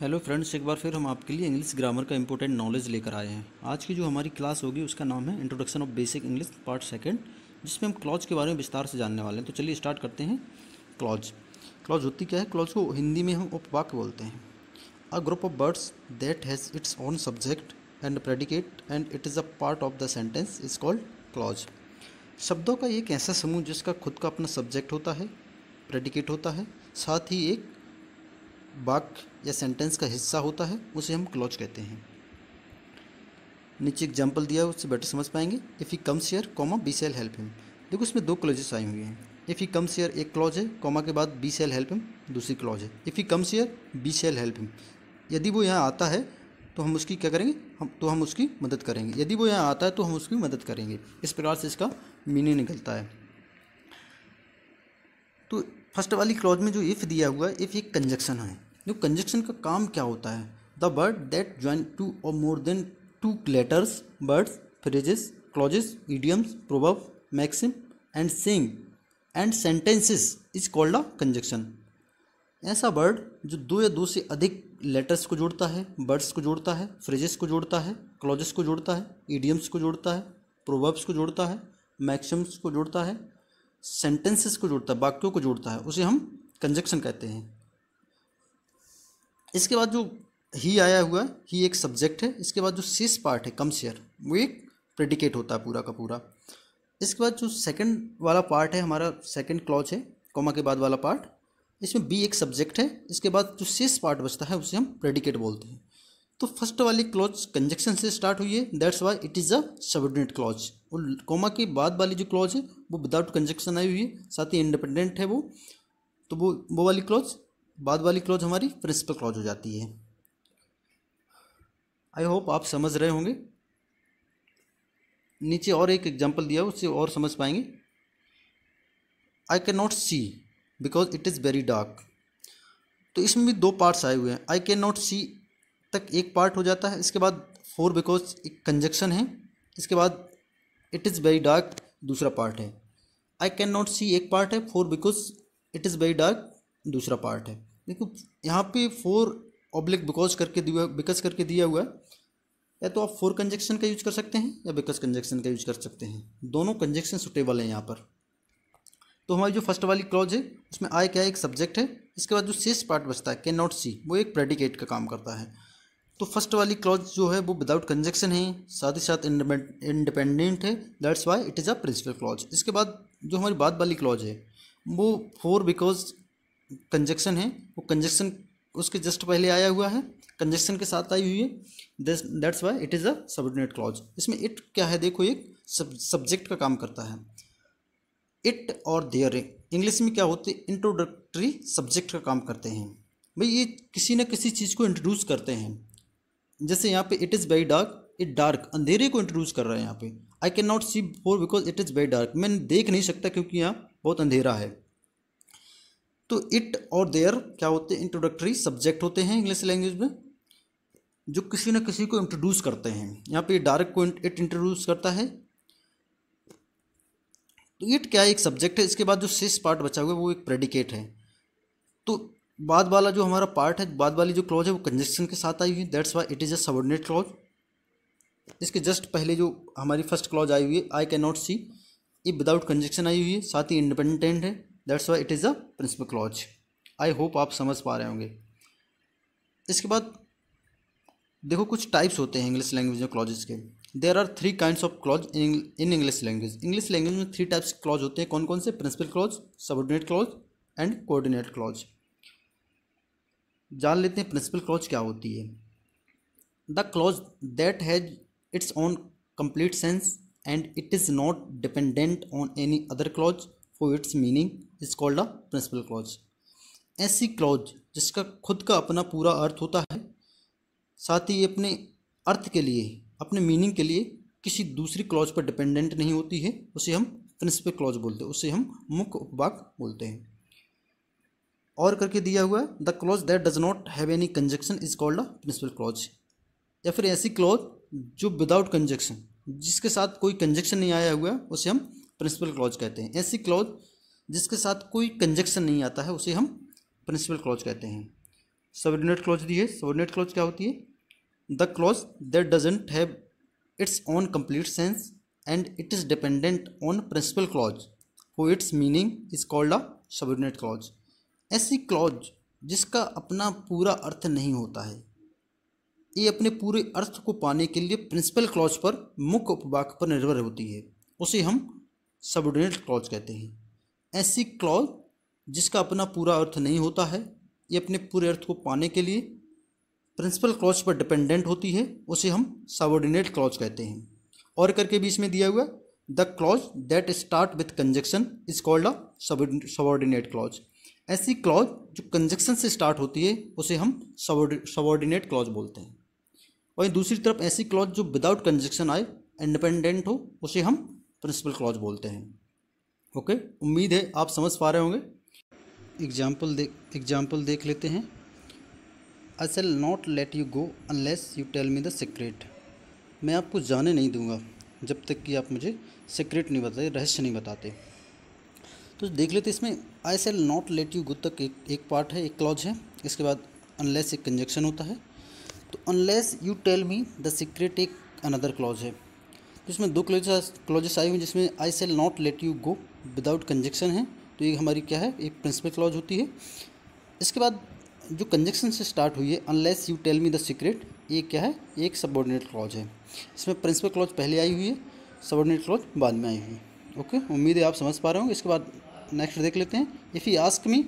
hello friends एक बार फिर हम आपके लिए इंग्लिश ग्रामर का इंपॉर्टेंट नॉलेज लेकर आए हैं आज की जो हमारी क्लास होगी उसका नाम है introduction of basic English part second जिसमें हम क्लॉज के बारे में विस्तार से जानने वाले हैं तो चलिए स्टार्ट करते हैं क्लॉज क्लॉज होती क्या है क्लॉज को हिंदी में हम उपवाक्य बोलते हैं a group of words that has its own subject and predicate and it is a part of the sentence is called clause शब्दों का एक ऐसा समूह जिसका खुद का अपना सब्जेक्ट होता है प्रेडिकेट होता है साथ ही एक वाक्य या सेंटेंस का हिस्सा होता है उसे हम क्लॉज कहते हैं नीचे एग्जाम्पल दिया है उससे बेटर समझ पाएंगे if he comes here comma we shall help him देखो इसमें दो क्लॉजेस आई हुई हैं इफ़ ही कम्स हेयर एक क्लॉज है कॉमा के बाद बी सेल हेल्प हिम दूसरी क्लॉज है if he comes here we shall help him यदि वो यहाँ आता है तो हम उसकी क्या करेंगे हम तो हम उसकी मदद करेंगे यदि वो यहाँ आता है तो हम उसकी मदद करेंगे इस प्रकार से इसका मीनिंग निकलता है तो फर्स्ट वाली क्लॉज में जो इफ़ दिया हुआ है इफ़ एक कंजक्शन है जो कंजक्शन का काम क्या होता है the word that join two और more than two letters words phrases clauses idioms proverb maxim and sing and sentences is called a conjunction ऐसा वर्ड जो दो या दो से अधिक लेटर्स को जोड़ता है वर्ड्स को जोड़ता है फ्रेजेस को जोड़ता है क्लॉजेस को जोड़ता है ईडियम्स को जोड़ता है प्रोवर्ब्स को जोड़ता है मैक्सिम्स को जोड़ता है सेंटेंसेस को जोड़ता है वाक्यों को जोड़ता है उसे हम कंजक्शन कहते हैं इसके बाद जो ही आया हुआ है ही एक सब्जेक्ट है इसके बाद जो सिस पार्ट है कम शेयर वो एक प्रेडिकेट होता है पूरा का पूरा इसके बाद जो सेकंड वाला पार्ट है हमारा सेकंड क्लॉज है कॉमा के बाद वाला पार्ट इसमें बी एक सब्जेक्ट है इसके बाद जो शेष पार्ट बचता है उसे हम प्रेडिकेट बोलते हैं तो फर्स्ट वाली क्लॉज कंजक्शन से स्टार्ट हुई है that's why it is a subordinate clause और कॉमा के बाद वाली जो क्लॉज है वो विदाउट कंजक्शन आई हुई है साथ ही इंडिपेंडेंट है वो तो वो वो वाली क्लॉज बाद वाली क्लॉज हमारी प्रिंसिपल क्लॉज हो जाती है आई होप आप समझ रहे होंगे नीचे और एक एग्जाम्पल दिया उससे और समझ पाएंगे I can not see because it is very dark तो इसमें भी दो पार्ट्स आए हुए हैं आई कैन नॉट सी तक एक पार्ट हो जाता है इसके बाद फोर बिकॉज एक कंजक्शन है इसके बाद इट इज़ वेरी डार्क दूसरा पार्ट है आई कैन नॉट सी एक पार्ट है for because it is very dark दूसरा पार्ट है देखो यहाँ पे फोर ऑब्लिक बिकॉज करके दिया बिकस करके दिया हुआ है या तो आप फोर कंजेक्शन का यूज कर सकते हैं या बिकॉज कंजेक्शन का यूज कर सकते हैं दोनों कंजेक्शन सुटेबल हैं यहाँ पर तो हमारी जो फर्स्ट वाली क्लॉज है उसमें आय क्या है एक सब्जेक्ट है इसके बाद जो शेष पार्ट बचता है कैन नॉट सी वो एक प्रेडिकेट का काम करता है तो फर्स्ट वाली क्लॉज जो है वो विदाउट कंजेक्शन है साथ ही साथ इंडिपेंडेंट है that's why it is a principal clause इसके बाद जो हमारी बाद वाली क्लॉज है वो फोर बिकॉज कंजक्शन है वो कंजक्शन उसके जस्ट पहले आया हुआ है कंजक्शन के साथ आई हुई है that's why it is a subordinate clause इसमें इट क्या है देखो एक सब सब्जेक्ट का काम करता है इट और देयर इंग्लिश में क्या होते हैं इंट्रोडक्टरी सब्जेक्ट का काम करते हैं भाई ये किसी न किसी चीज़ को इंट्रोड्यूस करते हैं जैसे यहाँ पे it is very dark it dark अंधेरे को इंट्रोड्यूस कर रहा है यहाँ पे I can not see for because it is very dark मैं देख नहीं सकता क्योंकि यहाँ बहुत अंधेरा है तो इट और देयर क्या होते हैं इंट्रोडक्टरी सब्जेक्ट होते हैं इंग्लिश लैंग्वेज में जो किसी न किसी को इंट्रोड्यूस करते हैं यहाँ पे डायरेक्ट को इट इंट्रोड्यूस करता है तो इट क्या है एक सब्जेक्ट है इसके बाद जो शेष पार्ट बचा हुआ है वो एक प्रेडिकेट है तो बाद वाला जो हमारा पार्ट है बाद वाली जो क्लॉज है वो कंजेक्शन के साथ आई हुई है that's why it is a subordinate clause इसके जस्ट पहले जो हमारी फर्स्ट क्लॉज आई हुई है आई कैन नॉट सी ये विदाउट कंजक्शन आई हुई है साथ ही इंडिपेंडेंट है that's why it is a principal clause I hope आप समझ पा रहे होंगे इसके बाद देखो कुछ टाइप्स होते हैं इंग्लिश लैंग्वेज में क्लॉजेस के there are three kinds of clause in English language English language में थ्री टाइप्स क्लॉज होते हैं कौन कौन से principal clause subordinate clause and coordinate clause जान लेते हैं प्रिंसिपल क्लॉज क्या होती है the clause that has its own complete sense and it is not dependent on any other clause for its meaning is called a principal clause ऐसी clause जिसका खुद का अपना पूरा अर्थ होता है साथ ही ये अपने अर्थ के लिए अपने मीनिंग के लिए किसी दूसरी क्लॉज पर डिपेंडेंट नहीं होती है उसे हम प्रिंसिपल क्लॉज बोलते हैं उसे हम मुख्य उपवाक बोलते हैं और करके दिया हुआ है the clause that does not have any conjunction is called a principal clause या फिर ऐसी क्लॉज जो विदाउट कंजक्शन जिसके साथ कोई कंजक्शन नहीं आया हुआ है उसे हम प्रिंसिपल क्लॉज कहते हैं ऐसी क्लॉज जिसके साथ कोई कंजक्शन नहीं आता है उसे हम प्रिंसिपल क्लॉज कहते हैं सबोर्डिनेट क्लॉज दी है सबोर्डिनेट क्लॉज क्या होती है the clause that doesn't have its own complete sense and it is dependent on principal clause हो its meaning is called a subordinate clause ऐसी क्लॉज जिसका अपना पूरा अर्थ नहीं होता है ये अपने पूरे अर्थ को पाने के लिए प्रिंसिपल क्लॉज पर मुख्य उपवाक पर निर्भर होती है उसे हम सबोर्डिनेट क्लॉज कहते हैं ऐसी क्लॉज जिसका अपना पूरा अर्थ नहीं होता है ये अपने पूरे अर्थ को पाने के लिए प्रिंसिपल क्लॉज पर डिपेंडेंट होती है उसे हम सबोर्डिनेट क्लॉज कहते हैं और करके भी इसमें दिया हुआ the clause that start with conjunction is called a subordinate clause ऐसी क्लॉज जो कंजक्शन से स्टार्ट होती है उसे हम सबॉर्डिनेट क्लॉज बोलते हैं और दूसरी तरफ ऐसी क्लॉज जो विदाउट कंजक्शन आए इंडिपेंडेंट हो उसे हम प्रिंसिपल क्लॉज बोलते हैं ओके उम्मीद है आप समझ पा रहे होंगे एग्जाम्पल देख एग्जाम्पल देख लेते हैं I shall not let you go unless you tell me the secret मैं आपको जाने नहीं दूंगा जब तक कि आप मुझे सीक्रेट नहीं बताते रहस्य नहीं बताते तो देख लेते इसमें I shall not let you go तक एक एक पार्ट है एक क्लॉज है इसके बाद अनलेस एक कंजक्शन होता है तो unless you tell me the secret एक अनदर क्लॉज है इसमें दो क्लोज क्लोजेस आई हुई जिसमें I shall not let you go without conjunction है तो ये हमारी क्या है एक प्रिंसिपल क्लॉज होती है इसके बाद जो कंजक्शन से स्टार्ट हुई है unless you tell me the secret ये क्या है एक सबॉर्डिनेट क्लॉज है इसमें प्रिंसिपल क्लॉज पहले आई हुई है सबॉर्डिनेट क्लॉज बाद में आई हुई है ओके उम्मीद है आप समझ पा रहे होंगे इसके बाद नेक्स्ट देख लेते हैं if you ask me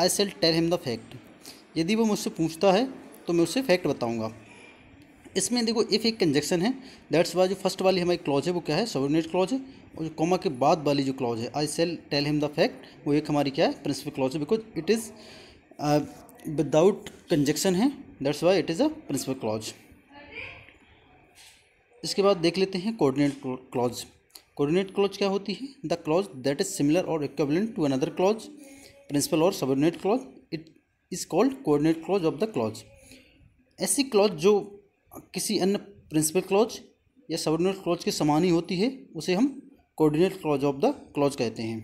I shall tell him the fact यदि वो मुझसे पूछता है तो मैं उसे फैक्ट बताऊँगा इसमें देखो इफ़ एक कंजेक्शन है दैट्स वाई जो फर्स्ट वाली हमारी क्लॉज है वो क्या है सबोर्डिनेट क्लॉज है और जो कॉमा के बाद वाली जो क्लॉज है I shall tell him the fact वो एक हमारी क्या है प्रिंसिपल क्लॉज है because it is without conjunction है that's why it is a principal clause इसके बाद देख लेते हैं कोऑर्डिनेट क्लॉज कोऑर्डिनेट क्लॉज क्या होती है the clause that is similar और equivalent to another clause principal और subordinate clause it is called coordinate clause of the clause ऐसी क्लॉज जो किसी अन्य प्रिंसिपल क्लॉज या सबऑर्डिनेट क्लॉज के समान ही होती है उसे हम coordinate clause of the clause कहते हैं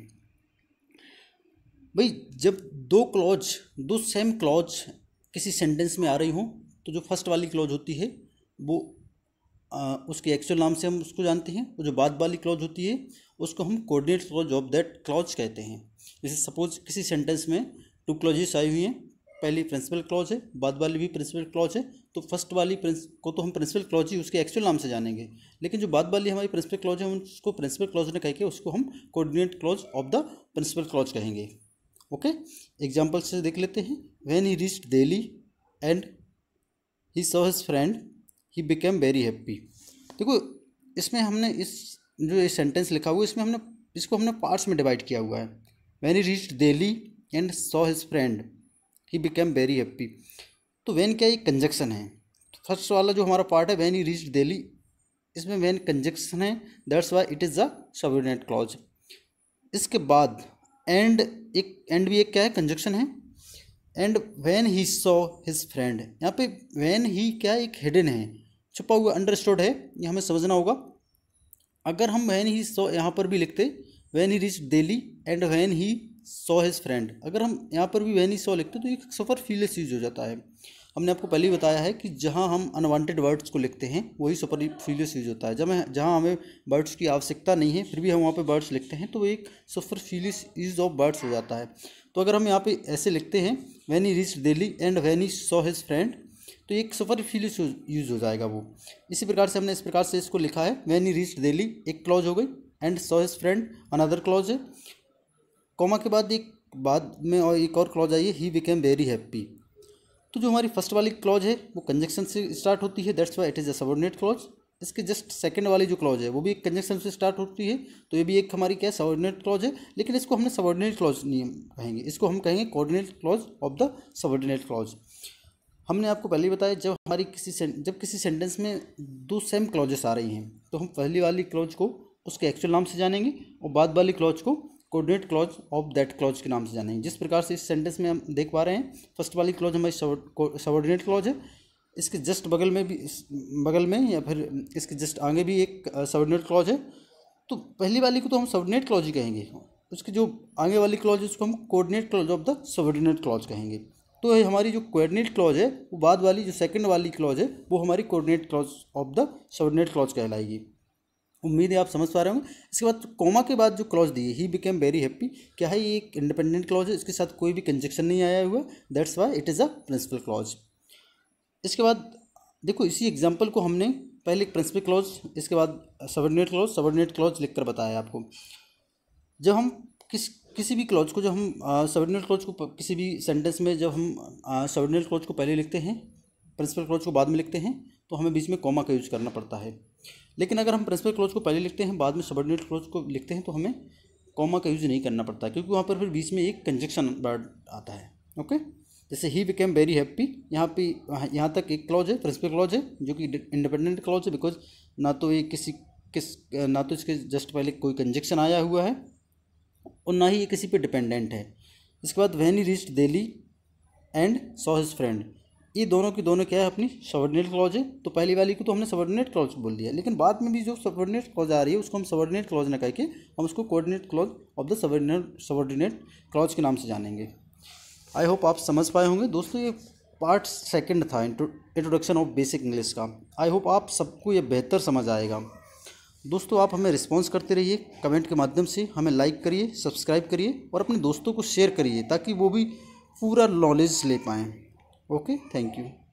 भाई जब दो क्लॉज दो सेम क्लॉज किसी सेंटेंस में आ रही हों तो जो फर्स्ट वाली क्लॉज होती है वो आ, उसके एक्चुअल नाम से हम उसको जानते हैं और जो बाद वाली क्लॉज होती है उसको हम coordinate clause of that clause कहते हैं जैसे सपोज किसी सेंटेंस में टू क्लॉजेस आई हुई हैं पहली प्रिंसिपल क्लॉज है बाद वाली भी प्रिंसिपल क्लॉज है तो फर्स्ट वाली को तो हम प्रिंसिपल क्लॉज ही उसके एक्चुअल नाम से जानेंगे लेकिन जो बाद वाली हमारी प्रिंसिपल क्लॉज है उसको प्रिंसिपल क्लॉज ने कह के उसको हम coordinate clause of the principal clause कहेंगे ओके एग्जाम्पल से देख लेते हैं when he reach Delhi and he saw his friend he became very happy देखो इसमें हमने इस जो ये सेंटेंस लिखा हुआ है इसमें हमने इसको हमने पार्ट्स में डिवाइड किया हुआ है when he reach Delhi and saw his friend he became very happy तो वैन क्या एक कंजक्शन है तो फर्स्ट वाला जो हमारा पार्ट है वैन ही रीच दिल्ली इसमें वैन कंजक्शन है that's why it is a subordinate clause इसके बाद एंड एक एंड भी एक क्या है कंजक्शन है and when he saw his friend यहाँ पे वैन ही क्या एक हिडन है छुपा हुआ अंडरस्टोड है ये हमें समझना होगा अगर हम वैन ही सॉ यहाँ पर भी लिखते when he reach Delhi and when he saw his friend अगर हम यहाँ पर भी वैन ही सॉ लिखते तो एक सफ़र फीलेस यूज हो जाता है हमने आपको पहले ही बताया है कि जहाँ हम अनवांटेड वर्ड्स को लिखते हैं वही सुपरफ्यूलियस यूज होता है जब जहाँ हमें वर्ड्स की आवश्यकता नहीं है फिर भी हम वहाँ पे वर्ड्स लिखते हैं तो एक सुपरफ्यूलियस यूज ऑफ वर्ड्स हो जाता है तो अगर हम यहाँ पे ऐसे लिखते हैं when he reach Delhi and when he saw his friend तो एक सुपरफ्यूलियस यूज हो जाएगा वो इसी प्रकार से हमने इस प्रकार से इसको लिखा है वैन ही रीच डेली एक क्लॉज हो गई and saw his friend another clause है कॉमा के बाद एक बाद में और एक और क्लॉज आई है ही बिकेम वेरी हैप्पी तो जो हमारी फर्स्ट वाली क्लॉज है वो कंजक्शन से स्टार्ट होती है that's why it is a subordinate clause इसके जस्ट सेकंड वाली जो क्लॉज है वो भी एक कंजक्शन से स्टार्ट होती है तो ये भी एक हमारी क्या है सबॉर्डिनेट क्लॉज है लेकिन इसको हमने सबॉर्डिनेट क्लॉज नियम कहेंगे इसको हम कहेंगे coordinate clause of the subordinate clause हमने आपको पहले बताया जब हमारी किसी जब किसी सेंटेंस में दो सेम क्लॉजेस आ रही हैं तो हम पहली वाली क्लॉज को उसके एक्चुअल नाम से जानेंगे और बाद वाली क्लॉज को coordinate clause of that clause के नाम से जानेंगे जिस प्रकार से इस सेंटेंस में हम देख पा रहे हैं फर्स्ट वाली क्लॉज हमारी सबॉर्डिनेट क्लॉज है इसके जस्ट बगल में भी बगल में या फिर इसके जस्ट आगे भी एक सबॉर्डिनेट क्लॉज है तो पहली वाली को तो हम सबॉर्डिनेट क्लॉज ही कहेंगे उसके जो आगे वाली क्लॉज है उसको हम coordinate clause of the subordinate clause कहेंगे तो ये हमारी जो कोऑर्डिनेट क्लॉज है वो बाद वाली जो सेकंड वाली क्लॉज है वो हमारी coordinate clause of the subordinate clause कहलाएगी उम्मीद है आप समझ पा रहे होंगे इसके बाद कोमा के बाद जो क्लॉज दिए ही बिकेम वेरी हैप्पी क्या है ये एक इंडिपेंडेंट क्लॉज है इसके साथ कोई भी कंजेक्शन नहीं आया हुआ that's why it is a principal clause इसके बाद देखो इसी एग्जाम्पल को हमने पहले एक प्रिंसिपल क्लॉज इसके बाद सबर्डिनेट क्लॉज सबर्डिनेट क्लॉज लिख कर बताया आपको जब हम किस किसी भी क्लॉज को जब हम सबर्डिनेट क्लॉज को किसी भी सेंटेंस में जब हम सबर्डिनेट क्लॉज को पहले लिखते हैं प्रिंसिपल क्लॉज को बाद में लिखते हैं तो हमें बीच में कॉमा का यूज़ करना पड़ता है लेकिन अगर हम प्रिंसिपल क्लोज को पहले लिखते हैं बाद में सबॉर्डिनेट क्लोज को लिखते हैं तो हमें कॉमा का यूज़ नहीं करना पड़ता क्योंकि वहाँ पर फिर बीच में एक कंजक्शन वर्ड आता है ओके जैसे ही बिकेम वेरी हैप्पी यहाँ पे यहाँ तक एक क्लॉज है प्रिंसिपल क्लॉज है जो कि इंडिपेंडेंट क्लॉज है बिकॉज ना तो ये किसी किस ना तो इसके जस्ट पहले कोई कंजक्शन आया हुआ है और ना ही ये किसी पे डिपेंडेंट है इसके बाद when he reach Delhi and saw his friend ये दोनों की दोनों क्या है अपनी सबॉर्डिनेट क्लॉज है तो पहली वाली को तो हमने सबॉर्डिनेट क्लॉज बोल दिया लेकिन बाद में भी जो सबॉर्डिनेट क्लॉज आ रही है उसको हम सबॉर्डिनेट क्लॉज ना कह के हम उसको coordinate clause of the subordinate subordinate clause के नाम से जानेंगे आई होप आप समझ पाए होंगे दोस्तों ये पार्ट सेकेंड था इंट्रोडक्शन ऑफ बेसिक इंग्लिश का आई होप आप सबको ये बेहतर समझ आएगा दोस्तों आप हमें रिस्पॉन्स करते रहिए कमेंट के माध्यम से हमें लाइक करिए सब्सक्राइब करिए और अपने दोस्तों को शेयर करिए ताकि वो भी पूरा नॉलेज ले पाएँ okay thank you